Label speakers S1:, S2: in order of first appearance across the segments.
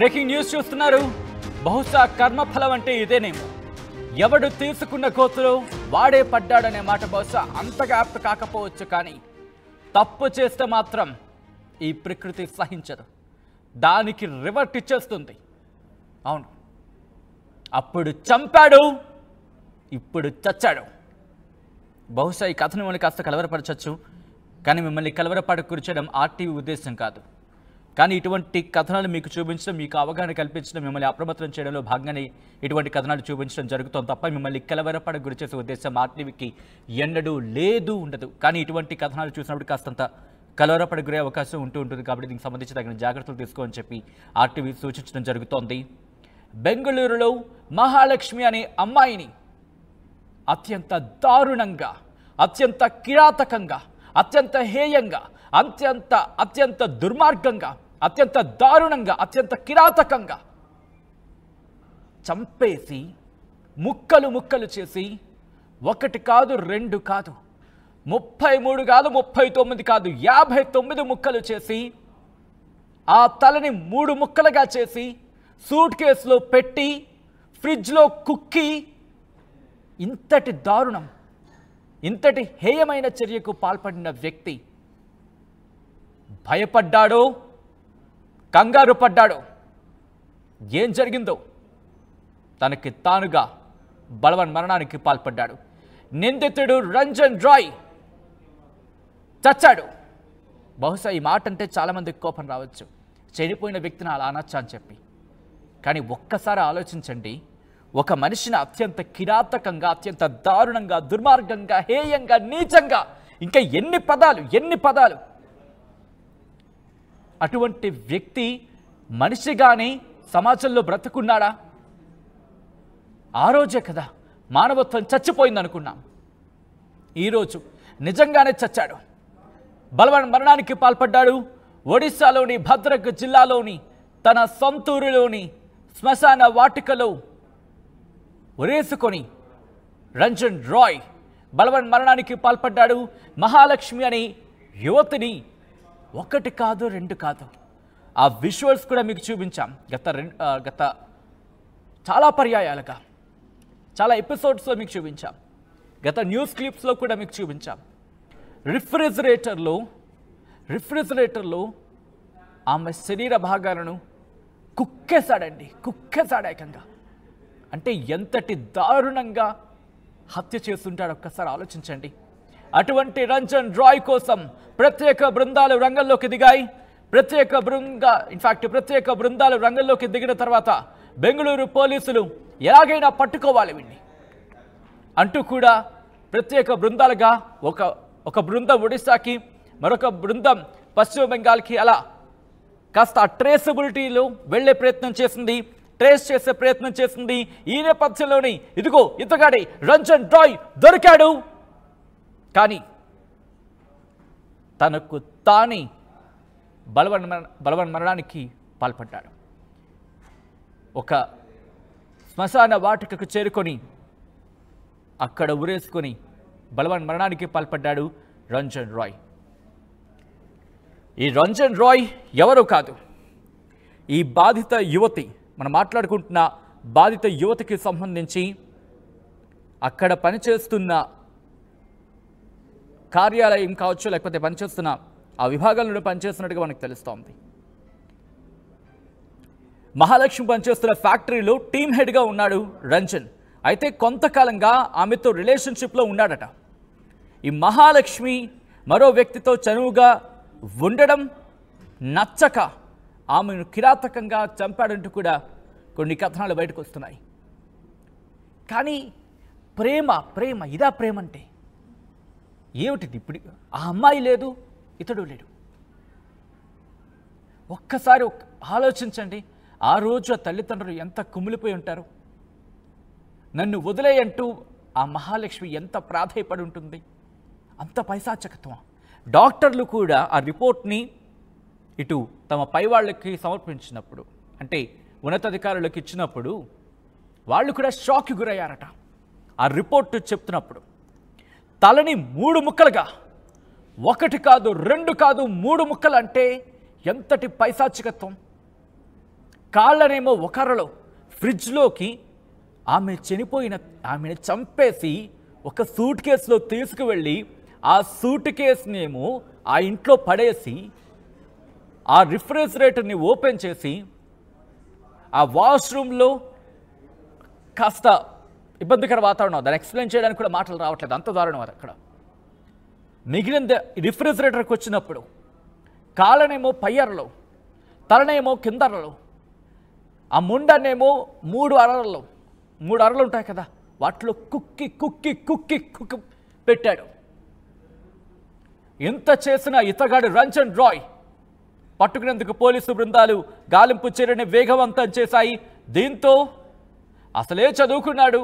S1: breaking news చూస్తున్నారు బహుశా కర్మఫలం అంటే ఇదేనేమో ఎవడు తీసుకున్న కోతులో వాడే పడ్డాడనే మాట బహుశా అంతగా ఆప్త కాకపోవచ్చు కానీ తప్పు చేస్తే మాత్రం ఈ ప్రకృతి సహించదు దానికి రివర్ట్ ఇచ్చేస్తుంది అవును అప్పుడు చంపాడు ఇప్పుడు చచ్చాడు బహుశా ఈ కథను మిమ్మల్ని కాస్త కలవరపరచచ్చు కానీ మిమ్మల్ని కలవరపాటు కూర్చోడం ఆర్టీవీ ఉద్దేశం కాదు కానీ ఇటువంటి కథనాలు మీకు చూపించడం మీకు అవగాహన కల్పించడం మిమ్మల్ని అప్రమత్తం చేయడంలో భాగంగానే ఇటువంటి కథనాలు చూపించడం జరుగుతుంది తప్ప మిమ్మల్ని కలవరపడ చేసే ఉద్దేశం ఆర్టీవీకి ఎన్నడూ లేదు ఉండదు కానీ ఇటువంటి కథనాలు చూసినప్పుడు కాస్తంత కలవరపడి గురే అవకాశం ఉంటూ ఉంటుంది కాబట్టి దీనికి సంబంధించి తగిన జాగ్రత్తలు తీసుకోమని చెప్పి ఆర్టీవీ సూచించడం జరుగుతోంది బెంగళూరులో మహాలక్ష్మి అనే అమ్మాయిని అత్యంత దారుణంగా అత్యంత కిరాతకంగా అత్యంత హేయంగా అత్యంత అత్యంత దుర్మార్గంగా అత్యంత దారుణంగా అత్యంత కిరాతకంగా చంపేసి ముక్కలు ముక్కలు చేసి ఒకటి కాదు రెండు కాదు ముప్పై మూడు కాదు ముప్పై తొమ్మిది కాదు యాభై తొమ్మిది ముక్కలు చేసి ఆ తలని మూడు ముక్కలుగా చేసి సూట్ కేసులో పెట్టి ఫ్రిడ్జ్లో కుక్కి ఇంతటి దారుణం ఇంతటి హేయమైన చర్యకు పాల్పడిన వ్యక్తి భయపడ్డాడో కంగారు పడ్డాడు ఏం జరిగిందో తనకి తానుగా బలవన్ మరణానికి పాల్పడ్డాడు నిందితుడు రంజన్ రాయ్ చచ్చాడు బహుశా ఈ మాట అంటే చాలామందికి కోపం రావచ్చు చనిపోయిన వ్యక్తిని అలా అనొచ్చా అని చెప్పి కానీ ఒక్కసారి ఆలోచించండి ఒక మనిషిని అత్యంత కిరాతకంగా అత్యంత దారుణంగా దుర్మార్గంగా హేయంగా నీచంగా ఇంకా ఎన్ని పదాలు ఎన్ని పదాలు అటువంటి వ్యక్తి మనిషిగానే సమాజంలో బ్రతుకున్నాడా ఆ రోజే కదా మానవత్వం చచ్చిపోయింది అనుకున్నాం ఈరోజు నిజంగానే చచ్చాడు బలవన్ మరణానికి పాల్పడ్డాడు ఒడిశాలోని భద్రక్ జిల్లాలోని తన సొంతూరులోని శ్మశాన వాటికలో ఉరేసుకొని రంజన్ రాయ్ బలవన్ మరణానికి పాల్పడ్డాడు మహాలక్ష్మి అనే యువతిని ఒకటి కాదు రెండు కాదు ఆ విజువల్స్ కూడా మీకు చూపించాం గత గత చాలా పర్యాయాలుగా చాలా ఎపిసోడ్స్లో మీకు చూపించాం గత న్యూస్ క్లిప్స్లో కూడా మీకు చూపించాం రిఫ్రిజిరేటర్లో రిఫ్రిజిరేటర్లో ఆమె శరీర భాగాలను కుక్కేశాడండి కుక్కేశాడు ఏకంగా అంటే ఎంతటి దారుణంగా హత్య చేస్తుంటాడు ఒక్కసారి ఆలోచించండి అటువంటి రంజన్ రాయ్ కోసం ప్రత్యేక బృందాలు రంగంలోకి దిగాయి ప్రత్యేక బృంద ఇన్ఫాక్ట్ ప్రత్యేక బృందాలు రంగంలోకి దిగిన తర్వాత బెంగళూరు పోలీసులు ఎలాగైనా పట్టుకోవాలి వీడిని అంటూ కూడా ప్రత్యేక బృందాలుగా ఒక ఒక బృందం ఒడిశాకి మరొక బృందం పశ్చిమ బెంగాల్కి అలా కాస్త ట్రేసబిలిటీలో వెళ్లే ప్రయత్నం చేసింది ట్రేస్ చేసే ప్రయత్నం చేసింది ఈ నేపథ్యంలోని ఇదిగో ఇతగాడి రంజన్ డ్రాయ్ దొరికాడు కానీ తనకు తానే బలవన్ మరణానికి పాల్పడ్డాడు ఒక శ్మశాన వాటికకు చేరుకొని అక్కడ ఉరేసుకొని బలవన్ మరణానికి పాల్పడ్డాడు రంజన్ రాయ్ ఈ రంజన్ రాయ్ ఎవరు కాదు ఈ బాధిత యువతి మనం మాట్లాడుకుంటున్న బాధిత యువతికి సంబంధించి అక్కడ పనిచేస్తున్న కార్యాలయం కావచ్చు లేకపోతే పనిచేస్తున్న ఆ విభాగాలను పనిచేస్తున్నట్టుగా మనకు తెలుస్తోంది మహాలక్ష్మి పనిచేస్తున్న ఫ్యాక్టరీలో టీమ్ హెడ్గా ఉన్నాడు రంజన్ అయితే కొంతకాలంగా ఆమెతో రిలేషన్షిప్లో ఉన్నాడట ఈ మహాలక్ష్మి మరో వ్యక్తితో చనువుగా ఉండడం నచ్చక ఆమెను కిరాతకంగా చంపాడంటూ కూడా కొన్ని కథనాలు బయటకు వస్తున్నాయి కానీ ప్రేమ ప్రేమ ఇదా ప్రేమంటే ఏమిటిది ఇప్పుడు ఆ అమ్మాయి లేదు ఇతడు లేడు ఒక్కసారి ఆలోచించండి ఆ రోజు ఆ తల్లిదండ్రులు ఎంత కుమిలిపోయి ఉంటారు నన్ను వదిలేయంటూ ఆ మహాలక్ష్మి ఎంత ప్రాధాయపడి ఉంటుంది అంత పైశాచకత్వం డాక్టర్లు కూడా ఆ రిపోర్ట్ని ఇటు తమ పై వాళ్ళకి సమర్పించినప్పుడు అంటే ఉన్నతాధికారులకు ఇచ్చినప్పుడు వాళ్ళు కూడా షాక్కి గురయ్యారట ఆ రిపోర్ట్ చెప్తున్నప్పుడు తలని మూడు ముక్కలుగా ఒకటి కాదు రెండు కాదు మూడు ముక్కలు అంటే ఎంతటి పైశాచికత్వం కాళ్ళనేమో ఒకరలో ఫ్రిడ్జ్లోకి ఆమె చనిపోయిన ఆమెను చంపేసి ఒక సూట్ కేసులో తీసుకువెళ్ళి ఆ సూట్ కేసునేమో ఆ ఇంట్లో పడేసి ఆ రిఫ్రిజిరేటర్ని ఓపెన్ చేసి ఆ వాష్రూమ్లో కాస్త ఇబ్బందికర వాతావరణం దాన్ని ఎక్స్ప్లెయిన్ చేయడానికి కూడా మాటలు రావట్లేదు అంత దారుణం అది అక్కడ మిగిలిన రిఫ్రిజిరేటర్కి వచ్చినప్పుడు కాళ్ళనేమో పయ్యర్లో తలనేమో కిందర్రలో ఆ ముండనేమో మూడు అరలలో మూడు అరలు ఉంటాయి కదా వాటిలో కుక్కి కుక్కి కుక్కి కుక్కి పెట్టాడు ఎంత చేసినా ఇతగాడు రంజన్ రాయ్ పట్టుకునేందుకు పోలీసు బృందాలు గాలింపు చర్యని వేగవంతం చేశాయి దీంతో అసలే చదువుకున్నాడు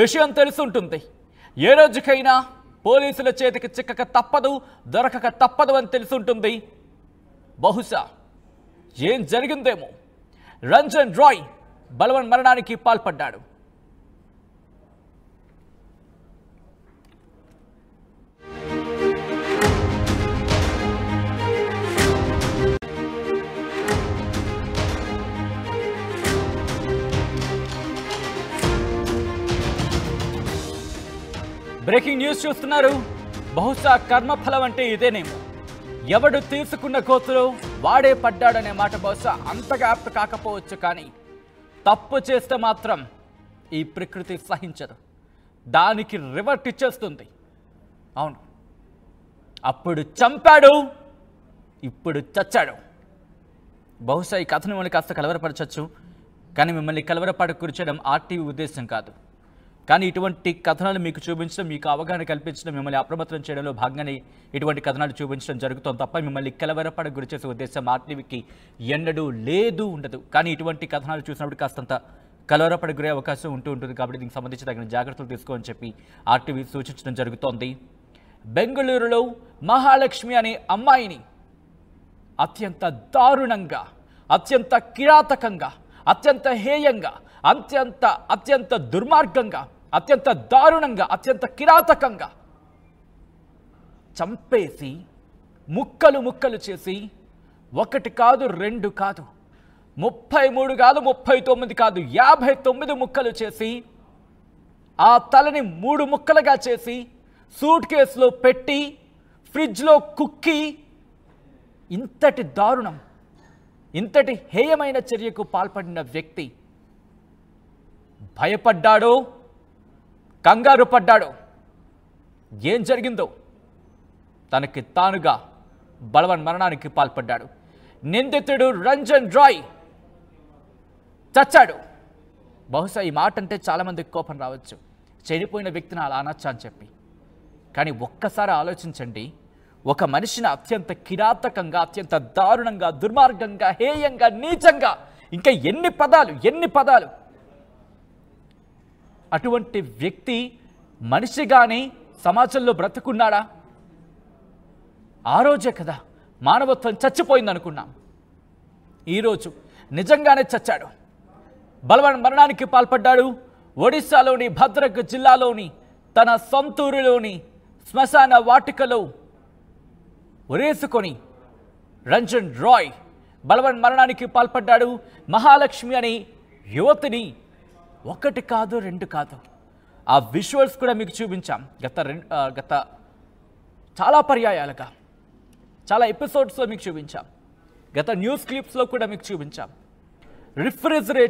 S1: విషయం తెలుసుంటుంది ఏ రోజుకైనా పోలీసుల చేతికి చిక్కక తప్పదు దొరకక తప్పదు అని తెలుసుంటుంది బహుశా ఏం జరిగిందేమో రంజన్ రాయ్ బలవన్ మరణానికి పాల్పడ్డాడు బ్రేకింగ్ న్యూస్ చూస్తున్నారు బహుశా కర్మఫలం అంటే ఇదేనేమో ఎవడు తీసుకున్న కోతులు వాడే పడ్డాడనే మాట బహుశా అంతగా ఆప్త కాకపోవచ్చు కానీ తప్పు చేస్తే మాత్రం ఈ ప్రకృతి సహించదు దానికి రివర్ట్ ఇచ్చేస్తుంది అవును అప్పుడు చంపాడు ఇప్పుడు చచ్చాడు బహుశా ఈ కథను మిమ్మల్ని కాస్త కలవరపరచచ్చు కానీ మిమ్మల్ని కలవరపడకూర్చడం ఆర్టీవీ ఉద్దేశం కాదు కానీ ఇటువంటి కథనాలు మీకు చూపించడం మీకు అవగాహన కల్పించడం మిమ్మల్ని అప్రమత్తం చేయడంలో భాగంగానే ఇటువంటి కథనాలు చూపించడం జరుగుతుంది తప్ప మిమ్మల్ని కలవరపడ గురి చేసే ఉద్దేశం ఆర్టీవీకి ఎన్నడూ లేదు ఉండదు కానీ ఇటువంటి కథనాలు చూసినప్పుడు కాస్తంత కలవరపడ గురే అవకాశం ఉంటూ ఉంటుంది కాబట్టి దీనికి సంబంధించి తగిన జాగ్రత్తలు తీసుకోని చెప్పి ఆర్టీవీ సూచించడం జరుగుతోంది బెంగళూరులో మహాలక్ష్మి అనే అమ్మాయిని అత్యంత దారుణంగా అత్యంత కిరాతకంగా అత్యంత హేయంగా అత్యంత అత్యంత దుర్మార్గంగా అత్యంత దారుణంగా అత్యంత కిరాతకంగా చంపేసి ముక్కలు ముక్కలు చేసి ఒకటి కాదు రెండు కాదు ముప్పై మూడు కాదు ముప్పై తొమ్మిది కాదు యాభై తొమ్మిది ముక్కలు చేసి ఆ తలని మూడు ముక్కలుగా చేసి సూట్ కేసులో పెట్టి ఫ్రిడ్జ్లో కుక్కి ఇంతటి దారుణం ఇంతటి హేయమైన చర్యకు పాల్పడిన వ్యక్తి భయపడ్డాడో కంగారు పడ్డాడు ఏం జరిగిందో తనకి తానుగా బలవన్ మరణానికి పాల్పడ్డాడు నిందితుడు రంజన్ రాయ్ చచ్చాడు బహుశా ఈ మాట అంటే చాలామందికి కోపం రావచ్చు చనిపోయిన వ్యక్తిని అలా అనొచ్చా అని చెప్పి కానీ ఒక్కసారి ఆలోచించండి ఒక మనిషిని అత్యంత కిరాతకంగా అత్యంత దారుణంగా దుర్మార్గంగా హేయంగా నీచంగా ఇంకా ఎన్ని పదాలు ఎన్ని పదాలు అటువంటి వ్యక్తి మనిషిగానే సమాజంలో బ్రతుకున్నాడా ఆ రోజే కదా మానవత్వం చచ్చిపోయింది అనుకున్నాం ఈరోజు నిజంగానే చచ్చాడు బలవన్ మరణానికి పాల్పడ్డాడు ఒడిశాలోని భద్రక్ జిల్లాలోని తన సొంతూరులోని శ్మశాన వాటికలో ఉరేసుకొని రంజన్ రాయ్ బలవన్ మరణానికి పాల్పడ్డాడు మహాలక్ష్మి అనే యువతిని ఒకటి కాదు రెండు కాదు ఆ విజువల్స్ కూడా మీకు చూపించాం గత రెండు గత చాలా పర్యాయాలుగా చాలా ఎపిసోడ్స్లో మీకు చూపించాం గత న్యూస్ క్లిప్స్లో కూడా మీకు చూపించాం రిఫ్రిజిరేటర్